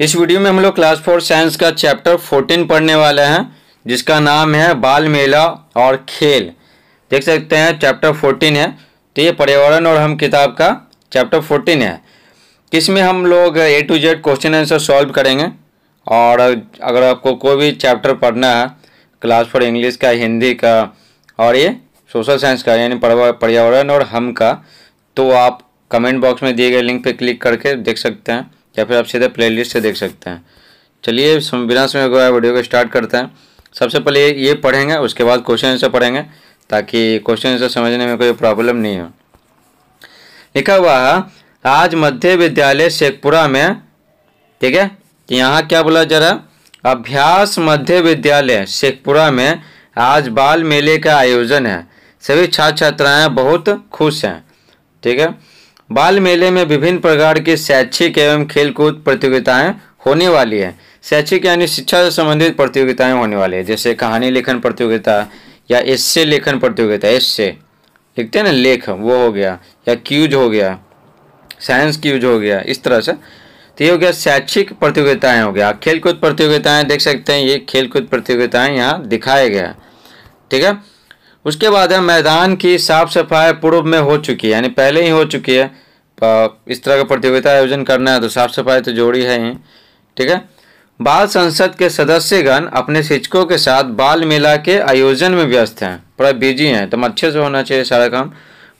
इस वीडियो में हम लोग क्लास फोर साइंस का चैप्टर फोर्टीन पढ़ने वाले हैं जिसका नाम है बाल मेला और खेल देख सकते हैं चैप्टर फोर्टीन है तो ये पर्यावरण और हम किताब का चैप्टर फोर्टीन है इसमें हम लोग A to Z question answer solve करेंगे और अगर आपको कोई भी चैप्टर पढ़ना है क्लास फोर इंग्लिश का हिंदी का और ये सोशल साइंस का यानी पर्यावरण और हम का तो आप कमेंट बॉक्स में दिए गए लिंक पर क्लिक करके देख सकते हैं या फिर आप सीधे प्लेलिस्ट से देख सकते हैं चलिए बिना समय गवाए वीडियो को स्टार्ट करते हैं सबसे पहले ये पढ़ेंगे उसके बाद क्वेश्चन आंसर पढ़ेंगे ताकि क्वेश्चन आंसर समझने में कोई प्रॉब्लम नहीं हो लिखा हुआ है आज मध्य विद्यालय शेखपुरा में ठीक है यहाँ क्या बोला जा रहा अभ्यास मध्य विद्यालय शेखपुरा में आज बाल मेले का आयोजन है सभी छात्र छात्राएं बहुत खुश हैं ठीक है बाल मेले में विभिन्न प्रकार की शैक्षिक एवं खेलकूद प्रतियोगिताएं होने वाली है शैक्षिक यानी शिक्षा से संबंधित प्रतियोगिताएं होने वाली है जैसे कहानी लेखन प्रतियोगिता या इससे लेखन प्रतियोगिता इससे लिखते हैं ना लेख वो हो गया या क्यूज हो गया साइंस क्यूज हो गया इस तरह से तो ये हो गया शैक्षिक प्रतियोगिताएं हो गया खेलकूद प्रतियोगिताएं देख सकते हैं ये खेलकूद प्रतियोगिताएं यहाँ दिखाया गया ठीक है उसके बाद है मैदान की साफ सफाई पूर्व में हो चुकी है यानी पहले ही हो चुकी है इस तरह का प्रतियोगिता आयोजन करना है तो साफ सफाई तो जोड़ी है ही ठीक है बाल संसद के सदस्यगण अपने शिक्षकों के साथ बाल मेला के आयोजन में व्यस्त हैं थोड़ा बिजी हैं तो अच्छे से होना चाहिए सारा काम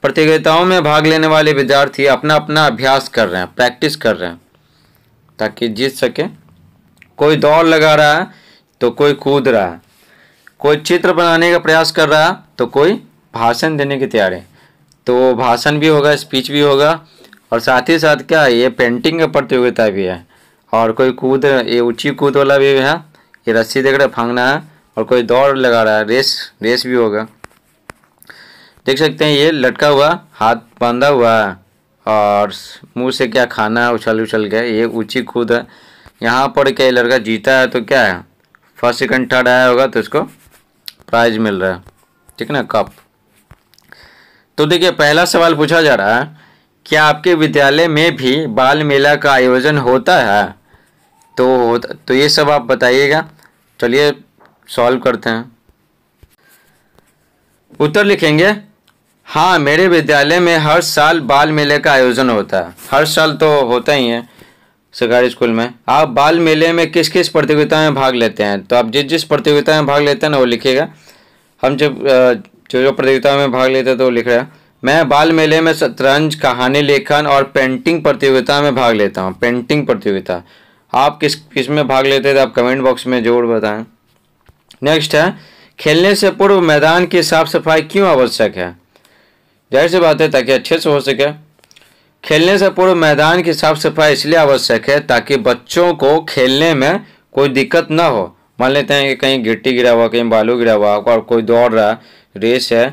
प्रतियोगिताओं में भाग लेने वाले विद्यार्थी अपना अपना अभ्यास कर रहे हैं प्रैक्टिस कर रहे हैं ताकि जीत सके कोई दौड़ लगा रहा है तो कोई कूद रहा है कोई चित्र बनाने का प्रयास कर रहा है तो कोई भाषण देने की तैयारी तो भाषण भी होगा स्पीच भी होगा और साथ ही साथ क्या ये पेंटिंग का प्रतियोगिता भी है और कोई कूद ये ऊंची कूद वाला भी है ये रस्सी देख रहे फांगना है और कोई दौड़ लगा रहा है रेस रेस भी होगा देख सकते हैं ये लटका हुआ हाथ बांधा हुआ है और मुंह से क्या खाना है उछल उछल के ये ऊंची कूद है यहाँ पर क्या लड़का जीता है तो क्या है फर्स्ट सेकेंड थर्ड आया होगा तो उसको प्राइज मिल रहा है ठीक है ना कप तो देखिए पहला सवाल पूछा जा रहा है क्या आपके विद्यालय में भी बाल मेला का आयोजन होता है तो तो ये सब आप बताइएगा चलिए सॉल्व करते हैं उत्तर लिखेंगे हाँ मेरे विद्यालय में हर साल बाल मेले का आयोजन होता है हर साल तो होता ही है सरकारी स्कूल में आप बाल मेले में किस किस प्रतियोगिता में भाग लेते हैं तो आप जिस जिस प्रतियोगिता में भाग लेते हैं ना वो लिखिएगा हम जब जो जो प्रतियोगिता में भाग लेते हैं तो वो लिख रहे हैं मैं बाल मेले में शतरंज कहानी लेखन और पेंटिंग प्रतियोगिता में भाग लेता हूँ पेंटिंग प्रतियोगिता आप किस किस में भाग लेते थे आप कमेंट बॉक्स में जरूर बताएं नेक्स्ट है खेलने से पूर्व मैदान की साफ सफाई क्यों आवश्यक है जाहिर सी बात है ताकि अच्छे से हो सके खेलने से पूर्व मैदान की साफ सफाई इसलिए आवश्यक है ताकि बच्चों को खेलने में कोई दिक्कत ना हो मान लेते हैं कि कहीं गिट्टी गिरा हुआ कहीं बालू गिरा हुआ और कोई दौड़ रहा रेस है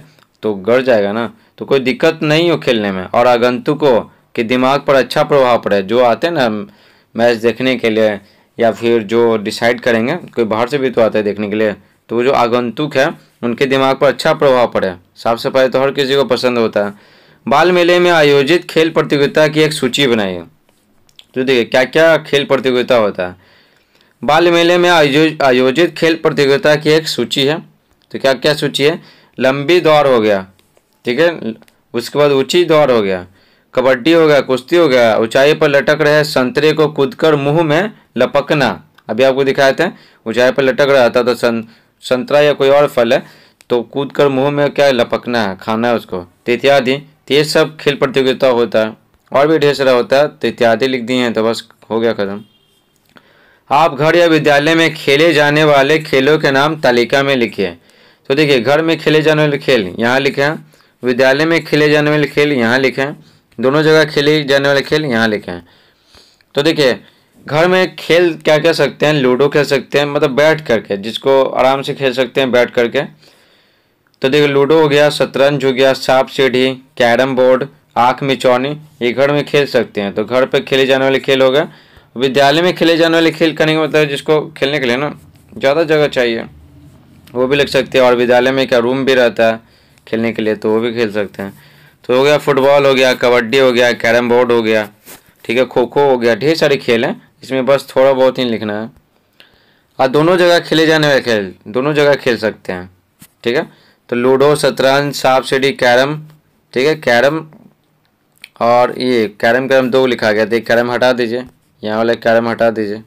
तो गड़ जाएगा ना तो कोई दिक्कत नहीं हो खेलने में और आगंतुकों के दिमाग पर अच्छा प्रभाव पड़े जो आते हैं ना मैच देखने के लिए या फिर जो डिसाइड करेंगे कोई बाहर से भी तो आता है देखने के लिए तो वो जो आगंतुक है उनके दिमाग पर अच्छा प्रभाव पड़े साफ सफाई तो हर किसी को पसंद होता है बाल मेले में आयोजित खेल प्रतियोगिता की एक सूची बनाइए तो देखिए क्या क्या खेल प्रतियोगिता होता है बाल मेले में आयोजित खेल प्रतियोगिता की एक सूची है तो क्या क्या सूची है लंबी दौड़ हो गया ठीक है उसके बाद ऊंची दौड़ हो गया कबड्डी हो गया कुश्ती हो गया ऊंचाई पर लटक रहे संतरे को कूदकर मुंह में लपकना अभी आपको दिखाए थे ऊंचाई पर लटक रहा था तो सं, संतरा या कोई और फल है तो कूद कर मुँह में क्या लपकना है खाना है उसको इत्यादि ये सब खेल प्रतियोगिता होता है और भी ढेर सारा होता है तो इत्यादि लिख दिए हैं तो बस हो गया खत्म आप घर या विद्यालय में खेले जाने वाले खेलों के नाम तालिका में लिखिए तो देखिए घर में खेले जाने वाले खेल यहाँ लिखे हैं विद्यालय में खेले जाने वाले खेल यहाँ लिखें दोनों जगह खेले जाने वाले खेल यहाँ लिखें तो देखिए घर में खेल क्या कह सकते हैं लूडो खेल सकते हैं मतलब बैठ करके जिसको आराम से खेल सकते हैं बैठ करके तो देखिए लूडो हो गया शतरंज हो गया सांप सीढ़ी कैरम बोर्ड आँख मिचौनी ये घर में खेल सकते हैं तो घर पर खेले जाने वाले खेल हो गए विद्यालय में खेले जाने वाले खेल करने का मतलब जिसको खेलने के लिए ना ज़्यादा जगह चाहिए वो भी लग सकते हैं और विद्यालय में क्या रूम भी रहता है खेलने के लिए तो वो भी खेल सकते हैं तो हो गया फुटबॉल हो गया कबड्डी हो गया कैरम बोर्ड हो गया ठीक है खो खो हो गया ढेर सारे खेल हैं इसमें बस थोड़ा बहुत ही लिखना है और दोनों जगह खेले जाने वाले खेल दोनों जगह खेल सकते हैं ठीक है तो लूडो शतरंज सांप सीढ़ी कैरम ठीक है कैरम और ये कैरम कैरम दो लिखा गया था तो कैरम हटा दीजिए यहाँ वाला कैरम हटा दीजिए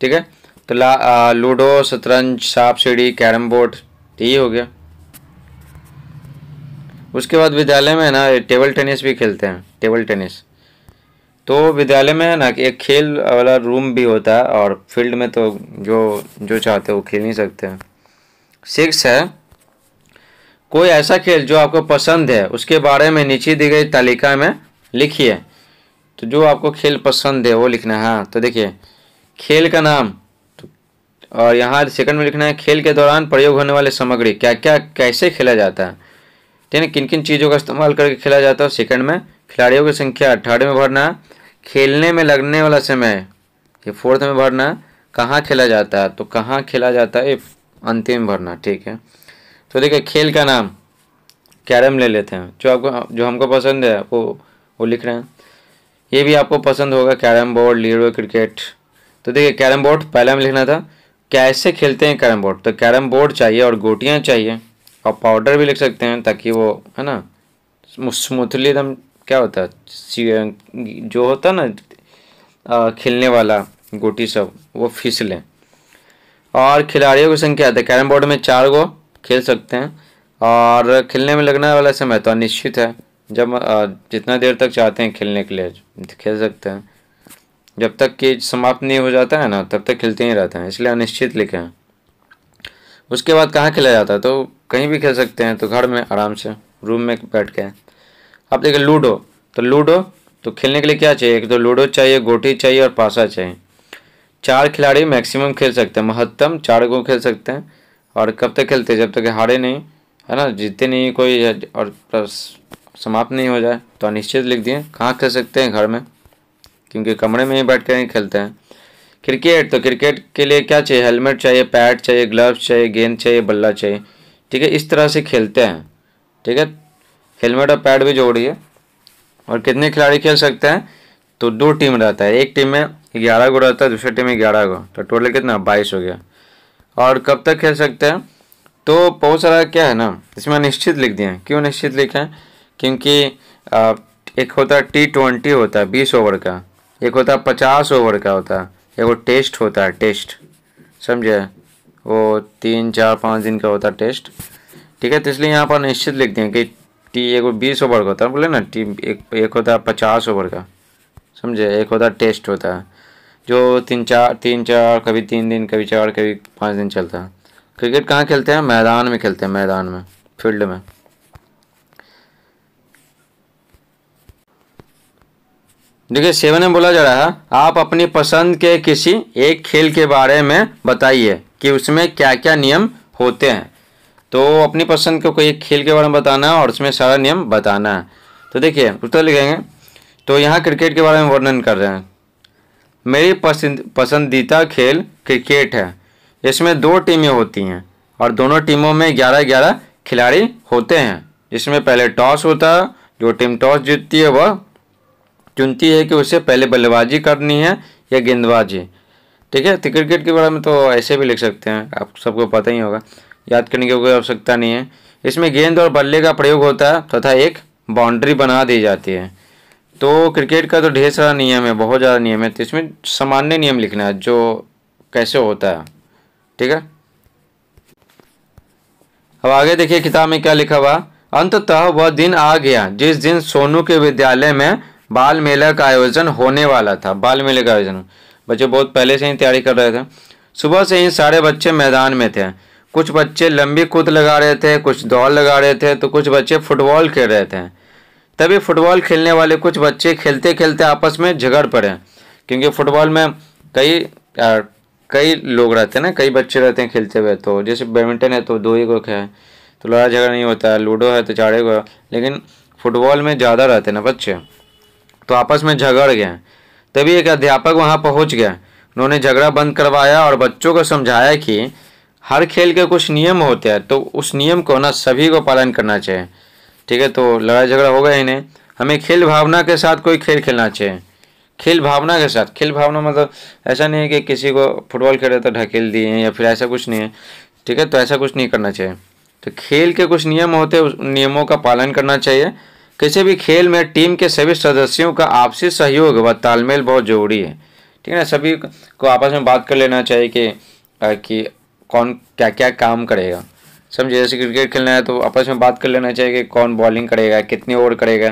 ठीक है तो ला लूडो शतरंज सांप सीढ़ी कैरम बोर्ड तो ये हो गया उसके बाद विद्यालय में ना टेबल टेनिस भी खेलते हैं टेबल टेनिस तो विद्यालय में है ना कि एक खेल वाला रूम भी होता है और फील्ड में तो जो जो चाहते हो खेल नहीं सकते हैं सिक्स है कोई ऐसा खेल जो आपको पसंद है उसके बारे में नीचे दी गई तालिका में लिखिए तो जो आपको खेल पसंद है वो लिखना है हाँ तो देखिए खेल का नाम तो, और यहाँ सेकंड में लिखना है खेल के दौरान प्रयोग होने वाले सामग्री क्या क्या कैसे खेला जाता है है किन किन चीज़ों का इस्तेमाल करके खेला जाता है सेकंड में खिलाड़ियों की संख्या थर्ड में भरना खेलने में लगने वाला समय ये फोर्थ में भरना कहाँ खेला जाता है तो कहाँ खेला जाता है ये अंतिम भरना ठीक है तो देखिए खेल का नाम कैरम ले लेते हैं जो आपको जो हमको पसंद है वो वो लिख रहे हैं ये भी आपको पसंद होगा कैरम बोर्ड लीडो क्रिकेट तो देखिए कैरम बोर्ड पहले में लिखना था कैसे खेलते हैं कैरम बोर्ड तो कैरम बोर्ड चाहिए और गोटियाँ चाहिए और पाउडर भी लिख सकते हैं ताकि वो है ना स्मूथली एकदम क्या होता है जो होता है ना खिलने वाला गोटी सब वो फिसलें और खिलाड़ियों की संख्या आती तो है कैरम बोर्ड में चार गो खेल सकते हैं और खेलने में लगने वाला समय तो अनिश्चित है जब जितना देर तक चाहते हैं खेलने के लिए तो खेल सकते हैं जब तक कि समाप्त नहीं हो जाता है ना तब तक खेलते ही रहते हैं इसलिए अनिश्चित लिखे हैं उसके बाद कहाँ खेला जाता है तो कहीं भी खेल सकते हैं तो घर में आराम से रूम में बैठ के अब देखिए लूडो तो लूडो तो खेलने के लिए क्या चाहिए एक तो लूडो चाहिए गोटी चाहिए और पासा चाहिए चार खिलाड़ी मैक्सिमम खेल सकते हैं महत्तम चार को खेल सकते हैं और कब तक खेलते जब तक हारे नहीं है ना जीते नहीं कोई और समाप्त नहीं हो जाए तो अनिश्चित लिख दिए कहाँ खेल सकते हैं घर में क्योंकि कमरे में ही बैठ कर ही खेलते हैं क्रिकेट तो क्रिकेट के लिए क्या चाहिए हेलमेट चाहिए पैड चाहिए ग्लव्स चाहिए गेंद चाहिए बल्ला चाहिए ठीक है इस तरह से खेलते हैं ठीक है हेलमेट और पैड भी जोड़िए और कितने खिलाड़ी खेल सकते हैं तो दो टीम रहता है एक टीम में ग्यारह गो रहता है दूसरी टीम में ग्यारह गो तो टोटल कितना बाईस हो गया और कब तक खेल सकते हैं तो बहुत सारा क्या है ना इसमें निश्चित लिख दिए क्यों निश्चित लिखें क्योंकि एक होता है टी ट्वेंटी होता है बीस ओवर का एक होता है पचास ओवर का होता है एगो टेस्ट होता है टेस्ट समझे वो तीन चार पाँच दिन का होता है टेस्ट ठीक है तो इसलिए यहाँ पर निश्चित लिख दें कि टी एक बीस ओवर का होता है बोले ना टी एक एक होता है पचास ओवर का समझे एक होता है टेस्ट होता है जो तीन चार तीन चार कभी तीन दिन कभी चार कभी पाँच दिन चलता है क्रिकेट कहाँ खेलते हैं मैदान में खेलते हैं मैदान में फील्ड में देखिए सेवन में बोला जा रहा है आप अपनी पसंद के किसी एक खेल के बारे में बताइए कि उसमें क्या क्या नियम होते हैं तो अपनी पसंद को कोई एक खेल के बारे में बताना है और उसमें सारा नियम बताना है तो देखिए उत्तर लिखेंगे तो यहाँ क्रिकेट के बारे में वर्णन कर रहे हैं मेरी पसंद पसंदीदा खेल क्रिकेट है इसमें दो टीमें होती हैं और दोनों टीमों में ग्यारह ग्यारह खिलाड़ी होते हैं जिसमें पहले टॉस होता है जो टीम टॉस जीतती है वह चुनती है कि उसे पहले बल्लेबाजी करनी है या गेंदबाजी ठीक है तो क्रिकेट के बारे में तो ऐसे भी लिख सकते हैं आप सबको पता ही होगा याद करने की कोई आवश्यकता नहीं है इसमें गेंद और बल्ले का प्रयोग होता है तथा तो एक बाउंड्री बना दी जाती है तो क्रिकेट का तो ढेर सारा नियम है बहुत ज़्यादा नियम है तो इसमें सामान्य नियम लिखना है जो कैसे होता है ठीक है अब आगे देखिए किताब में क्या लिखा हुआ अंततः वह दिन आ गया जिस दिन सोनू के विद्यालय में बाल मेला का आयोजन होने वाला था बाल मेले का आयोजन बच्चे बहुत पहले से ही तैयारी कर रहे थे सुबह से ही सारे बच्चे मैदान में थे कुछ बच्चे लंबी कूद लगा रहे थे कुछ दौड़ लगा रहे थे तो कुछ बच्चे फुटबॉल खेल रहे थे तभी फुटबॉल खेलने वाले कुछ बच्चे खेलते खेलते आपस में झगड़ पड़े क्योंकि फुटबॉल में कई आ, कई लोग रहते हैं ना कई बच्चे रहते हैं खेलते हुए तो जैसे बैडमिंटन है तो दो ही को खेल तो लड़ाई झगड़ा नहीं होता है लूडो है तो चारे गो लेकिन फुटबॉल में ज़्यादा रहते हैं ना बच्चे तो आपस में झगड़ गए तभी एक अध्यापक वहाँ पहुँच गया उन्होंने झगड़ा बंद करवाया और बच्चों को समझाया कि हर खेल के कुछ नियम होते हैं तो उस नियम को ना सभी को पालन करना चाहिए ठीक है तो लड़ाई झगड़ा हो गया इन्हें हमें खेल भावना के साथ कोई खेल खेलना चाहिए खेल भावना के साथ खेल भावना मतलब ऐसा नहीं है कि किसी को फुटबॉल खेले तो ढकेल दिए या फिर ऐसा कुछ नहीं है ठीक है तो ऐसा कुछ नहीं करना चाहिए तो खेल के कुछ नियम होते हैं नियमों का पालन करना चाहिए किसी भी खेल में टीम के सभी सदस्यों का आपसी सहयोग व तालमेल बहुत ज़रूरी है ठीक है ना सभी को आपस में बात कर लेना चाहिए कि कि कौन क्या क्या काम करेगा समझे जैसे क्रिकेट खेलना है तो आपस में बात कर लेना चाहिए कि कौन बॉलिंग करेगा कितनी ओवर करेगा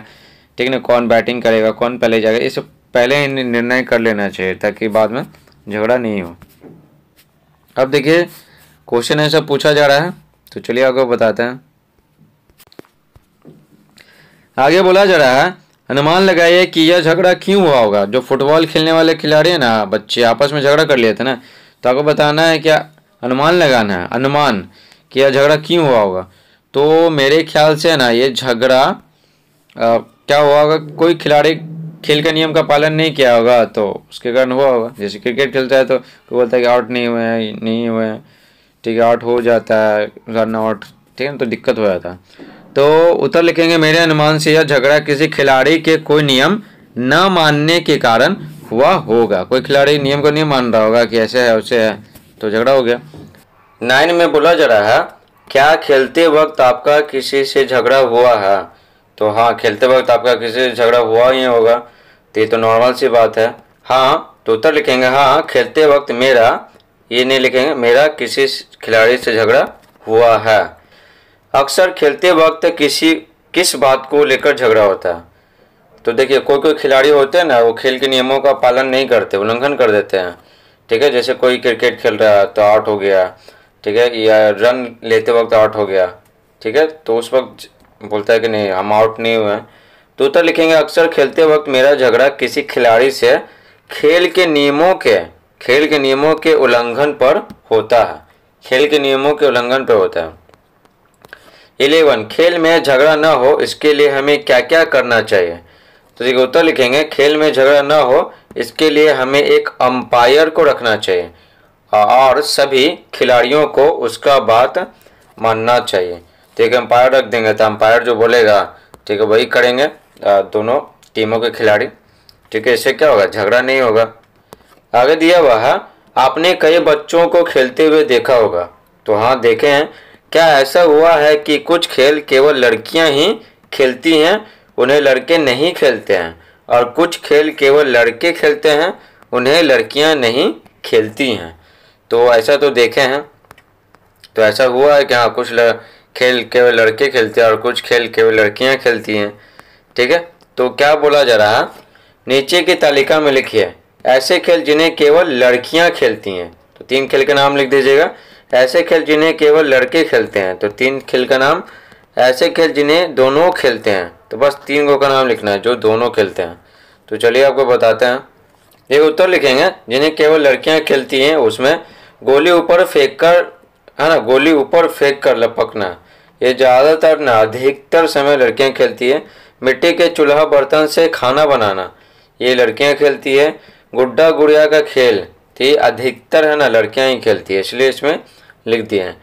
ठीक है ना कौन बैटिंग करेगा कौन पहले जाएगा ये सब पहले ही निर्णय कर लेना चाहिए ताकि बाद में झगड़ा नहीं हो अब देखिए क्वेश्चन ऐसा पूछा जा रहा है तो चलिए आपको बताते हैं आगे बोला जा रहा है अनुमान लगाइए कि यह झगड़ा क्यों हुआ होगा जो फुटबॉल खेलने वाले खिलाड़ी हैं ना बच्चे आपस में झगड़ा कर लिए थे ना तो आपको बताना है क्या अनुमान लगाना है अनुमान कि यह झगड़ा क्यों हुआ होगा तो मेरे ख्याल से ना ये झगड़ा क्या हुआ होगा कोई खिलाड़ी खेल का नियम का पालन नहीं किया होगा तो उसके कारण हुआ होगा जैसे क्रिकेट खेलता है तो कोई बोलता है कि आउट नहीं हुए हैं नहीं हुए हैं ठीक है आउट हो जाता है रन आउट ठीक है तो दिक्कत हो जाता है तो उत्तर लिखेंगे मेरे अनुमान से यह झगड़ा किसी खिलाड़ी के कोई नियम न मानने के कारण हुआ होगा कोई खिलाड़ी नियम को नहीं मान रहा होगा कि ऐसे है उसे है तो झगड़ा हो गया नाइन में बोला जा रहा है क्या खेलते वक्त आपका किसी से झगड़ा हुआ है तो हाँ खेलते वक्त आपका किसी से झगड़ा हुआ ही होगा तो ये तो नॉर्मल सी बात है हाँ तो उत्तर लिखेंगे हाँ खेलते वक्त मेरा ये नहीं लिखेंगे मेरा किसी खिलाड़ी से झगड़ा हुआ है अक्सर खेलते वक्त किसी किस बात को लेकर झगड़ा होता है तो देखिए कोई कोई खिलाड़ी होते हैं ना वो खेल के नियमों का पालन नहीं करते उल्लंघन कर देते हैं ठीक है जैसे कोई क्रिकेट खेल रहा है तो आउट हो गया ठीक है या रन लेते वक्त आउट हो गया ठीक है तो उस वक्त बोलता है कि नहीं हम आउट नहीं हुए हैं तो उत्तर लिखेंगे अक्सर खेलते वक्त मेरा झगड़ा किसी खिलाड़ी से खेल के नियमों के खेल के नियमों के उल्लंघन पर होता है खेल के नियमों के उल्लंघन पर होता है इलेवन खेल में झगड़ा न हो इसके लिए हमें क्या क्या करना चाहिए तो देखिए उत्तर लिखेंगे खेल में झगड़ा न हो इसके लिए हमें एक अंपायर को रखना चाहिए और सभी खिलाड़ियों को उसका बात मानना चाहिए ठीक तो है अंपायर रख देंगे तो अंपायर जो बोलेगा ठीक है वही करेंगे दोनों टीमों के खिलाड़ी ठीक है इससे क्या होगा झगड़ा नहीं होगा आगे दिया हुआ आपने कई बच्चों को खेलते हुए देखा होगा तो हाँ देखे हैं क्या ऐसा हुआ है कि कुछ खेल केवल लड़कियां ही खेलती हैं उन्हें लड़के नहीं खेलते हैं और कुछ खेल केवल लड़के खेलते हैं उन्हें लड़कियां नहीं खेलती हैं तो ऐसा तो देखे हैं तो ऐसा हुआ है कि हाँ कुछ ल, खेल केवल लड़के खेलते हैं और कुछ खेल केवल लड़कियां खेलती हैं ठीक है तो क्या बोला जा रहा नीचे की तालिका में लिखिए ऐसे खेल जिन्हें केवल लड़कियां खेलती हैं तो तीन खेल के नाम लिख दीजिएगा ऐसे खेल जिन्हें केवल लड़के खेलते हैं तो तीन खेल का नाम ऐसे खेल जिन्हें दोनों खेलते हैं तो बस तीन गो का नाम लिखना है जो दोनों खेलते हैं तो चलिए आपको बताते हैं ये उत्तर लिखेंगे जिन्हें केवल लड़कियां खेलती हैं उसमें गोली ऊपर फेंक कर है ना गोली ऊपर फेंक कर लपकना ये ज़्यादातर ना अधिकतर समय लड़कियां खेलती है मिट्टी के चूल्हा बर्तन से खाना बनाना ये लड़कियां खेलती है गुड्डा गुड़िया का खेल तो ये अधिकतर है ना लड़कियां ही खेलती है इसलिए इसमें लिख दिए हैं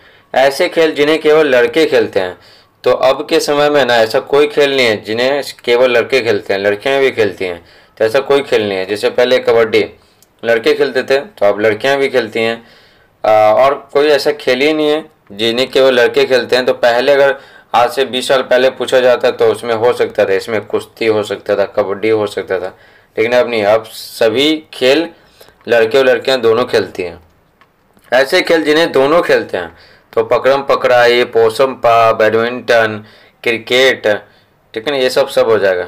ऐसे खेल जिन्हें केवल लड़के खेलते हैं तो अब के समय में ना ऐसा कोई खेल नहीं है जिन्हें केवल लड़के खेलते हैं लड़कियाँ भी खेलती हैं तो ऐसा कोई खेल नहीं है जैसे पहले कबड्डी लड़के खेलते थे तो अब लड़कियाँ भी खेलती हैं और कोई ऐसा खेल ही नहीं है जिन्हें केवल लड़के खेलते हैं तो पहले अगर आज से बीस साल पहले पूछा जाता तो उसमें हो सकता था इसमें कुश्ती हो सकता था कबड्डी हो सकता था लेकिन अब नहीं अब सभी खेल लड़के और लड़कियाँ दोनों खेलती हैं ऐसे खेल जिन्हें दोनों खेलते हैं तो पकड़म पकड़ाई पोसम पा बैडमिंटन क्रिकेट ठीक है ना ये सब सब हो जाएगा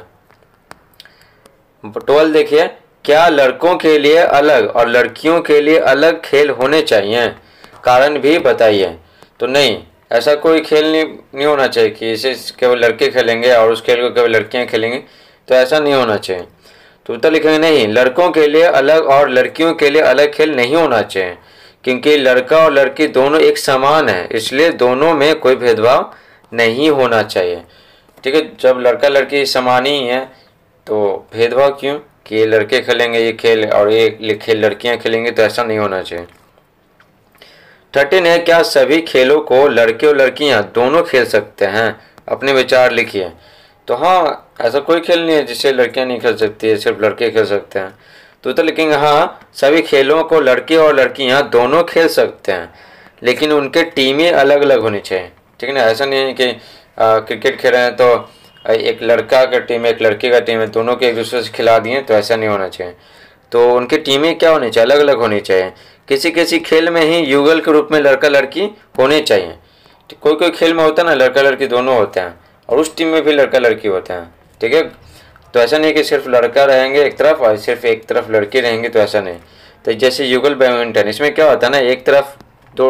ट्वेल्व देखिए क्या लड़कों के लिए अलग और लड़कियों के लिए अलग खेल होने चाहिए कारण भी बताइए तो नहीं ऐसा कोई खेल नहीं नहीं होना चाहिए कि इसे केवल लड़के खेलेंगे और उस खेल को केवल लड़कियां खेलेंगे तो ऐसा नहीं होना चाहिए तो उत्तर लिखेंगे नहीं लड़कों के लिए अलग और लड़कियों के लिए अलग खेल नहीं होना चाहिए क्योंकि लड़का और लड़की दोनों एक समान है इसलिए दोनों में कोई भेदभाव नहीं होना चाहिए ठीक है जब लड़का लड़की समान ही है तो भेदभाव क्यों कि ये लड़के खेलेंगे ये खेल और ये खेल लड़कियाँ खेलेंगे तो ऐसा नहीं होना चाहिए थर्टीन है क्या सभी खेलों को लड़के और लड़कियाँ दोनों खेल सकते हैं अपने विचार लिखिए तो हाँ ऐसा कोई खेल नहीं है जिसे लड़कियाँ नहीं खेल सकती है सिर्फ लड़के खेल सकते हैं तो तो लेकिन हाँ सभी खेलों को लड़के और लड़कियाँ दोनों खेल सकते हैं लेकिन उनके टीमें अलग अलग होनी चाहिए ठीक है ना ऐसा नहीं है कि आ, क्रिकेट खेल रहे हैं तो एक लड़का का टीम एक लड़की का टीम है दोनों के एक दूसरे से खिला दिए तो ऐसा नहीं होना चाहिए तो उनकी टीमें क्या होनी चाहिए अलग अलग होनी चाहिए किसी किसी खेल में ही युगल के रूप में लड़का लड़की होने चाहिए कोई कोई खेल में होता है ना लड़का लड़की दोनों होते हैं और उस टीम में भी लड़का लड़की होते हैं ठीक है तो ऐसा नहीं कि सिर्फ लड़का रहेंगे एक तरफ और सिर्फ एक तरफ लड़की रहेंगी तो ऐसा नहीं तो जैसे युगल बैडमिंटन इसमें क्या होता है ना एक तरफ दो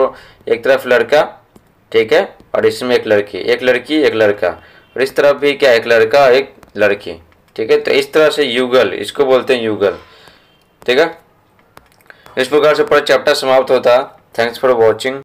एक तरफ लड़का ठीक है और इसमें एक लड़की एक लड़की एक लड़का और इस तरफ भी क्या एक लड़का और एक लड़की ठीक है तो इस तरह से युगल इसको बोलते हैं युगल ठीक है इस प्रकार से पूरा चैप्टर समाप्त होता थैंक्स फॉर वॉचिंग